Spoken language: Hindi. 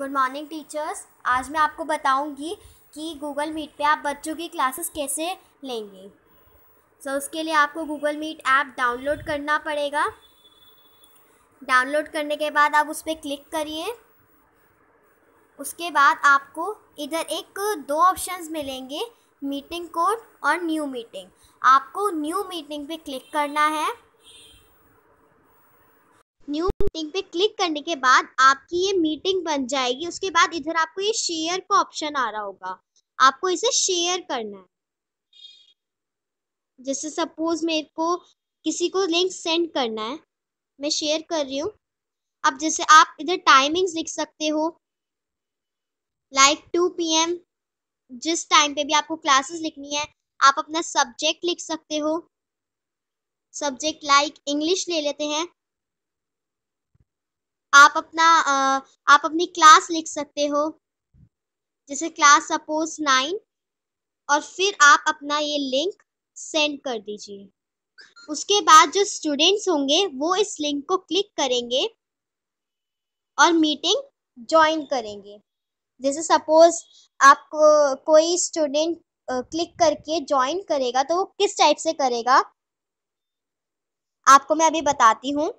गुड मॉर्निंग टीचर्स आज मैं आपको बताऊंगी कि गूगल मीट पे आप बच्चों की क्लासेस कैसे लेंगे सो so, उसके लिए आपको गूगल मीट ऐप डाउनलोड करना पड़ेगा डाउनलोड करने के बाद आप उस पर क्लिक करिए उसके बाद आपको इधर एक दो ऑप्शंस मिलेंगे मीटिंग कोड और न्यू मीटिंग आपको न्यू मीटिंग पे क्लिक करना है न्यू मीटिंग पे क्लिक करने के बाद आपकी ये मीटिंग बन जाएगी उसके बाद इधर आपको ये शेयर का ऑप्शन आ रहा होगा आपको इसे शेयर करना है जैसे सपोज मेरे को किसी को लिंक सेंड करना है मैं शेयर कर रही हूँ अब जैसे आप इधर टाइमिंग्स लिख सकते हो लाइक टू पी एम जिस टाइम पे भी आपको क्लासेस लिखनी है आप अपना सब्जेक्ट लिख सकते हो सब्जेक्ट लाइक इंग्लिश ले लेते हैं आप अपना आप अपनी क्लास लिख सकते हो जैसे क्लास सपोज नाइन और फिर आप अपना ये लिंक सेंड कर दीजिए उसके बाद जो स्टूडेंट्स होंगे वो इस लिंक को क्लिक करेंगे और मीटिंग ज्वाइन करेंगे जैसे सपोज आपको कोई स्टूडेंट क्लिक करके ज्वाइन करेगा तो वो किस टाइप से करेगा आपको मैं अभी बताती हूँ